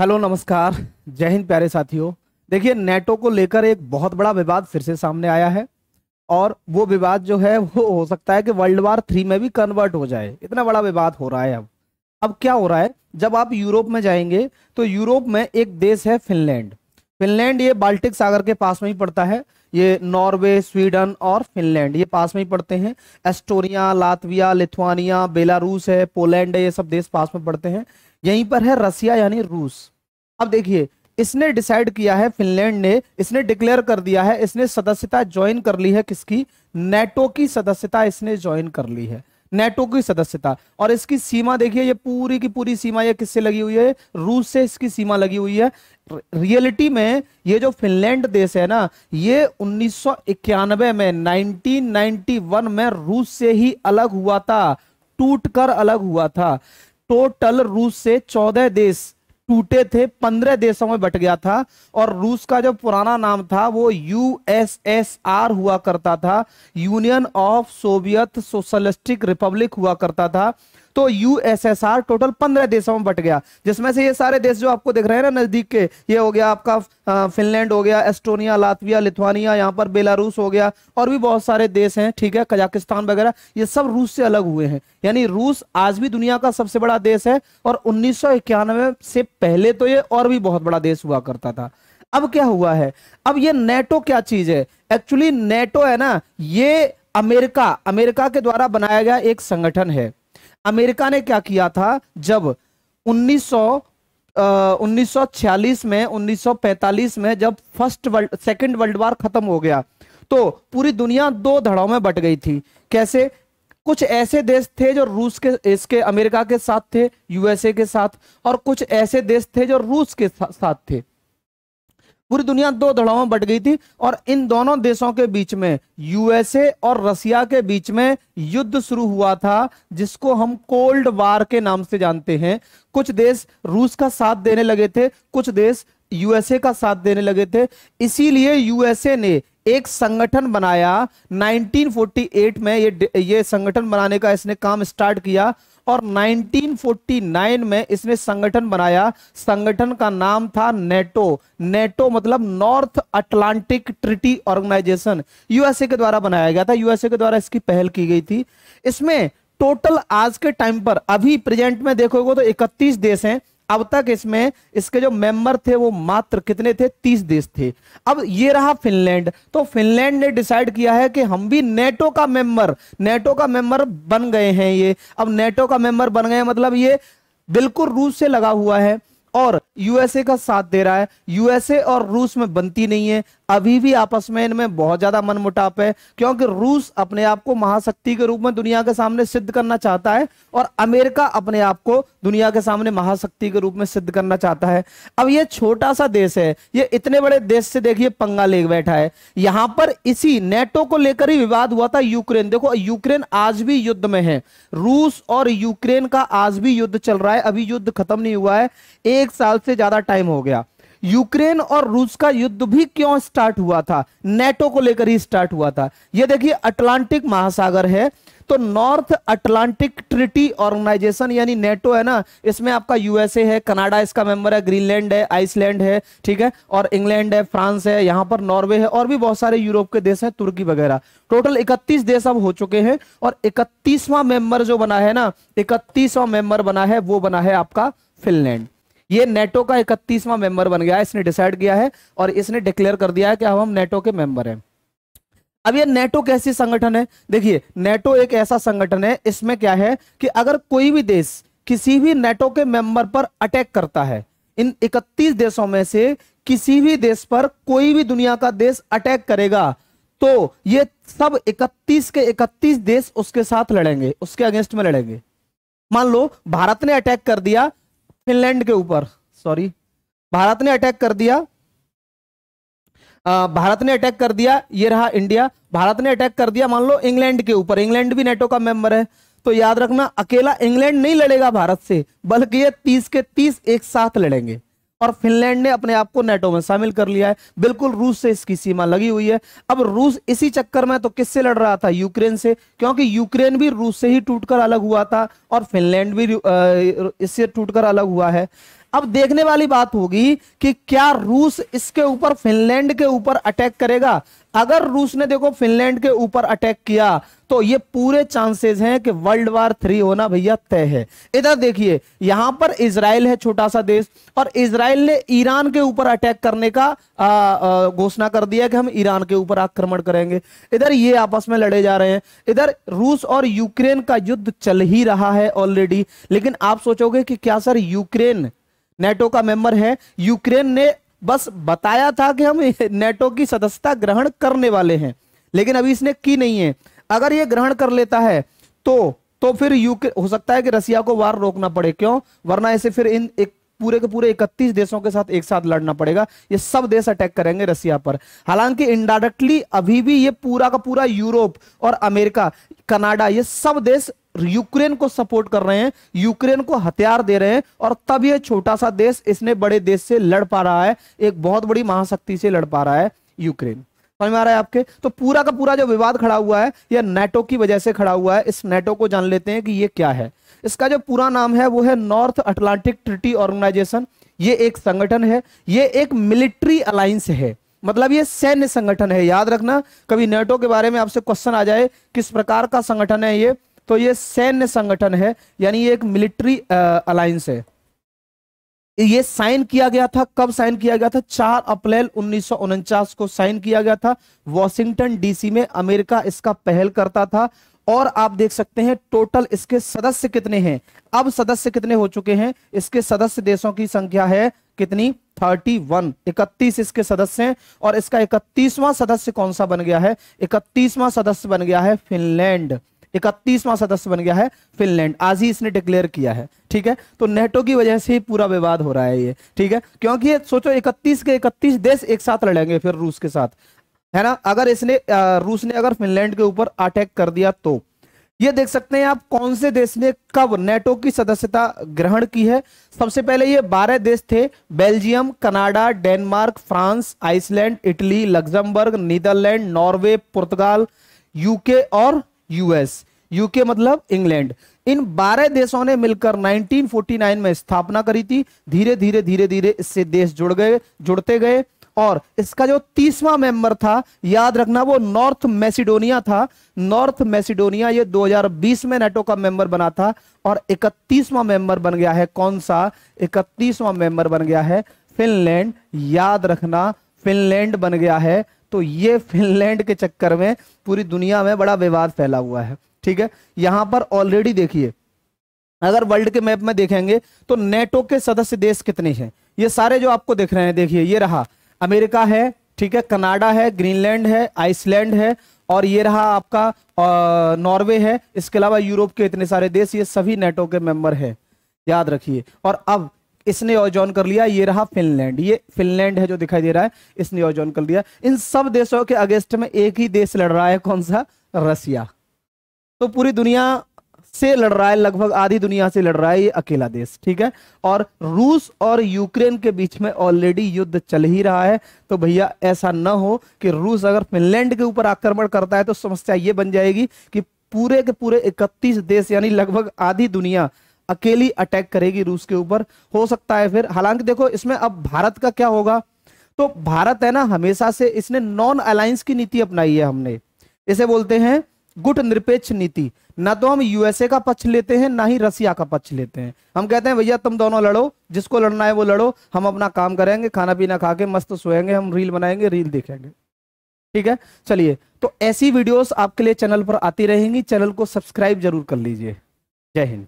hello नमस्कार जय हिंद प्यारे साथियों देखिए नेटो को लेकर एक बहुत बड़ा विवाद फिर से सामने आया है और वो विवाद जो है वो हो सकता है कि वर्ल्ड वार थ्री में भी कन्वर्ट हो जाए इतना बड़ा विवाद हो रहा है अब अब क्या हो रहा है जब आप यूरोप में जाएंगे तो यूरोप में एक देश है फिनलैंड फिनलैंड ये बाल्टिक सागर के पास में ही पड़ता है ये नॉर्वे स्वीडन और फिनलैंड ये पास में ही पड़ते हैं एस्टोनिया लातविया लिथुआनिया बेलारूस है पोलैंड है ये सब देश पास में पड़ते हैं यहीं पर है रसिया यानी रूस अब देखिए इसने डिसाइड किया है फिनलैंड ने इसने डिक्लेयर कर दिया है इसने सदस्यता ज्वाइन कर ली है किसकी नेटो की सदस्यता इसने ज्वाइन कर ली है नेटो की सदस्यता और इसकी सीमा देखिए ये पूरी की पूरी सीमा ये किससे लगी हुई है रूस से इसकी सीमा लगी हुई है रियलिटी में ये जो फिनलैंड देश है ना ये उन्नीस में 1991 में रूस से ही अलग हुआ था टूट कर अलग हुआ था टोटल रूस से चौदह देश टूटे थे पंद्रह देशों में बट गया था और रूस का जो पुराना नाम था वो यूएसएसआर हुआ करता था union of Soviet socialistic republic हुआ करता था तो यूएसएसआर टोटल पंद्रह देशों में बट गया जिसमें से ये सारे देश जो आपको दिख रहे हैं ना नजदीक के ये हो गया आपका फिनलैंड हो गया एस्टोनिया लातविया लिथुआनिया यहाँ पर बेलारूस हो गया और भी बहुत सारे देश हैं ठीक है कजाकिस्तान वगैरह ये सब रूस से अलग हुए हैं यानी रूस आज भी दुनिया का सबसे बड़ा देश है और उन्नीस से पहले तो ये और भी बहुत बड़ा देश हुआ करता था अब क्या हुआ है अब ये नेटो क्या चीज है एक्चुअली नेटो है ना ये अमेरिका अमेरिका के द्वारा बनाया गया एक संगठन है अमेरिका ने क्या किया था जब 1900 1946 में 1945 में जब first world second world war खत्म हो गया तो पूरी दुनिया दो धड़ाओं में बट गई थी कैसे कुछ ऐसे देश थे जो रूस के इसके अमेरिका के साथ थे यूएसए के साथ और कुछ ऐसे देश थे जो रूस के साथ थे पूरी दुनिया दो धड़ाओं में बट गई थी और इन दोनों देशों के बीच में यूएसए और रसिया के बीच में युद्ध शुरू हुआ था जिसको हम कोल्ड वार के नाम से जानते हैं कुछ देश रूस का साथ देने लगे थे कुछ देश यूएसए का साथ देने लगे थे इसीलिए यूएसए ने एक संगठन बनाया 1948 में ये ये संगठन बनाने का इसने काम स्टार्ट किया और 1949 में इसने संगठन बनाया संगठन का नाम था नेटो नेटो मतलब North Atlantic treaty organization USA के द्वारा बनाया गया था यूएसए के द्वारा इसकी पहल की गई थी इसमें टोटल आज के टाइम पर अभी प्रेजेंट में देखोगे तो 31 देश हैं अब तक इसमें इसके जो मेंबर थे वो मात्र कितने थे तीस देश थे अब ये रहा फिनलैंड तो फिनलैंड ने डिसाइड किया है कि हम भी नेटो का मेंबर नेटो का मेंबर बन गए हैं ये अब नेटो का मेंबर बन गए मतलब ये बिल्कुल रूस से लगा हुआ है और यूएसए का साथ दे रहा है यूएसए और रूस में बनती नहीं है अभी भी आपस में इनमें बहुत ज्यादा मनमुटाप है क्योंकि रूस अपने आप को महाशक्ति के रूप में दुनिया के सामने सिद्ध करना चाहता है और अमेरिका अपने आप को दुनिया के सामने महाशक्ति के रूप में सिद्ध करना चाहता है अब ये छोटा सा देश है ये इतने बड़े देश से देखिए पंगा ले बैठा है यहां पर इसी नेटो को लेकर ही विवाद हुआ था यूक्रेन देखो यूक्रेन आज भी युद्ध में है रूस और यूक्रेन का आज भी युद्ध चल रहा है अभी युद्ध खत्म नहीं हुआ है एक साल से ज्यादा टाइम हो गया यूक्रेन और रूस का युद्ध भी क्यों स्टार्ट हुआ था नेटो को लेकर ही स्टार्ट हुआ था यह देखिए अटलांटिक महासागर है तो नॉर्थ अटलांटिक ट्रिटी ऑर्गेनाइजेशन यानी नेटो है ना इसमें आपका यूएसए है कनाडा इसका मेंबर है ग्रीनलैंड है आइसलैंड है ठीक है और इंग्लैंड है फ्रांस है यहां पर नॉर्वे है और भी बहुत सारे यूरोप के देश हैं तुर्की वगैरह टोटल 31 देश अब हो चुके हैं और इकतीसवां मेंबर जो बना है ना इकतीसवां मेंबर बना है वो बना है आपका फिनलैंड ये नेटो का इकतीसवां मेंबर बन गया इसने डिसाइड किया है और इसने डिक्लेयर कर दिया है कि हम नेटो के मेंबर हैं अब ये नेटो कैसी संगठन है देखिए नेटो एक ऐसा संगठन है इसमें क्या है कि अगर कोई भी देश किसी भी नेटो के मेंबर पर अटैक करता है इन 31 देशों में से किसी भी देश पर कोई भी दुनिया का देश अटैक करेगा तो ये सब 31 के 31 देश उसके साथ लड़ेंगे उसके अगेंस्ट में लड़ेंगे मान लो भारत ने अटैक कर दिया फिनलैंड के ऊपर सॉरी भारत ने अटैक कर दिया भारत ने अटैक कर दिया ये रहा इंडिया भारत ने अटैक कर दिया मान लो इंग्लैंड के ऊपर इंग्लैंड भी नेटो का मेंबर है तो याद रखना अकेला इंग्लैंड नहीं लड़ेगा भारत से बल्कि ये तीस के तीस एक साथ लड़ेंगे और फिनलैंड ने अपने आप को नेटो में शामिल कर लिया है बिल्कुल रूस से इसकी सीमा लगी हुई है अब रूस इसी चक्कर में तो किससे लड़ रहा था यूक्रेन से क्योंकि यूक्रेन भी रूस से ही टूटकर अलग हुआ था और फिनलैंड भी इससे टूटकर अलग हुआ है अब देखने वाली बात होगी कि क्या रूस इसके ऊपर फिनलैंड के ऊपर अटैक करेगा अगर रूस ने देखो फिनलैंड के ऊपर अटैक किया तो ये पूरे चांसेस हैं कि वर्ल्ड वार थ्री होना भैया तय है इधर देखिए यहां पर इसराइल है छोटा सा देश और इसराइल ने ईरान के ऊपर अटैक करने का घोषणा कर दिया कि हम ईरान के ऊपर आक्रमण करेंगे इधर ये आपस में लड़े जा रहे हैं इधर रूस और यूक्रेन का युद्ध चल ही रहा है ऑलरेडी लेकिन आप सोचोगे कि क्या सर यूक्रेन नेटो का मेंबर है यूक्रेन ने बस बताया था कि हम नेटो की सदस्यता ग्रहण करने वाले हैं लेकिन अभी इसने की नहीं है अगर ये ग्रहण कर लेता है तो तो फिर यूक्रेन हो सकता है कि रसिया को वार रोकना पड़े क्यों वरना इसे फिर इन एक पूरे के पूरे 31 देशों के साथ एक साथ लड़ना पड़ेगा ये सब देश अटैक करेंगे रसिया पर हालांकि इनडायरेक्टली अभी भी ये पूरा का पूरा यूरोप और अमेरिका कनाडा ये सब देश यूक्रेन को सपोर्ट कर रहे हैं यूक्रेन को हथियार दे रहे हैं और तब यह छोटा सा देश इसने बड़े देश से लड़ पा रहा है एक बहुत बड़ी महाशक्ति से लड़ पा रहा है यूक्रेन समझ में आ रहा है आपके तो पूरा का पूरा जो विवाद खड़ा हुआ है यह नेटो की वजह से खड़ा हुआ है इस नेटो को जान लेते हैं कि यह क्या है इसका जो पूरा नाम है वो है नॉर्थ अटलांटिक ट्रिटी ऑर्गेनाइजेशन ये एक संगठन है ये एक मिलिट्री अलायंस है मतलब ये सैन्य संगठन है याद रखना कभी नेटो के बारे में आपसे क्वेश्चन आ जाए किस प्रकार का संगठन है ये तो ये सैन्य संगठन है यानी ये एक मिलिट्री अलायंस है ये साइन किया गया था कब साइन किया गया था चार अप्रैल उन्नीस को साइन किया गया था वॉशिंगटन डीसी में अमेरिका इसका पहल करता था और आप देख सकते हैं टोटल इसके सदस्य कितने हैं अब सदस्य कितने हो चुके हैं इसके सदस्य देशों की संख्या है कितनी 31 इकतीस इसके सदस्य हैं और इसका इकतीसवां सदस्य कौन सा बन गया है इकतीसवां सदस्य बन गया है फिनलैंड इकतीसवां सदस्य बन गया है फिनलैंड आज ही इसने डिक्लेयर किया है ठीक है तो नेटो की वजह से ही पूरा विवाद हो रहा है ये ठीक है क्योंकि ये सोचो इकतीस के इकतीस देश एक साथ लड़ेंगे फिर रूस के साथ है ना अगर इसने रूस ने अगर फिनलैंड के ऊपर अटैक कर दिया तो ये देख सकते हैं आप कौन से देश ने कब नेटो की सदस्यता ग्रहण की है सबसे पहले ये बारह देश थे Belgium Canada Denmark France Iceland Italy Luxembourg Netherland Norway पुर्तगाल यूके और यूएस यूके मतलब इंग्लैंड इन 12 देशों ने मिलकर 1949 में स्थापना करी थी धीरे धीरे धीरे धीरे इससे देश जुड़ गए जुड़ते गए और इसका जो तीसवा मेंबर था याद रखना वो नॉर्थ मैसिडोनिया था नॉर्थ मैसिडोनिया ये 2020 में नेटो का मेंबर बना था और इकतीसवा मेंबर बन गया है कौन सा इकतीसवा मेंबर बन गया है फिनलैंड याद रखना फिनलैंड बन गया है तो ये फिनलैंड के चक्कर में पूरी दुनिया में बड़ा विवाद फैला हुआ है ठीक है यहां पर ऑलरेडी देखिए अगर वर्ल्ड के मैप में देखेंगे तो नेटो के सदस्य देश कितने हैं ये सारे जो आपको देख रहे हैं देखिए ये रहा अमेरिका है ठीक है कनाडा है ग्रीनलैंड है आइसलैंड है और ये रहा आपका नॉर्वे है इसके अलावा यूरोप के इतने सारे देश ये सभी नेटो के मेंबर है याद रखिए और अब इसने ओजोन कर लिया ये रहा फिनलैंड ये फिनलैंड है जो दिखाई दे रहा है इसने ओजोन कर लिया इन सब देशों के अगेंस्ट में एक ही देश लड़ रहा है कौन सा रसिया तो पूरी दुनिया से लड़ रहा है लगभग आधी दुनिया से लड़ रहा है ये अकेला देश ठीक है और रूस और यूक्रेन के बीच में ऑलरेडी युद्ध चल ही रहा है तो भैया ऐसा ना हो कि रूस अगर फिनलैंड के ऊपर आक्रमण करता है तो समस्या ये बन जाएगी कि पूरे के पूरे 31 देश यानी लगभग आधी दुनिया अकेली अटैक करेगी रूस के ऊपर हो सकता है फिर हालांकि देखो इसमें अब भारत का क्या होगा तो भारत है ना हमेशा से इसने नॉन अलायंस की नीति अपनाई है हमने इसे बोलते हैं गुट निरपेक्ष नीति ना तो हम यूएसए का पक्ष लेते हैं ना ही रसिया का पक्ष लेते हैं हम कहते हैं भैया तुम दोनों लड़ो जिसको लड़ना है वो लड़ो हम अपना काम करेंगे खाना पीना खा के मस्त सोएंगे हम रील बनाएंगे रील देखेंगे ठीक है चलिए तो ऐसी वीडियोस आपके लिए चैनल पर आती रहेंगी चैनल को सब्सक्राइब जरूर कर लीजिए जय हिंद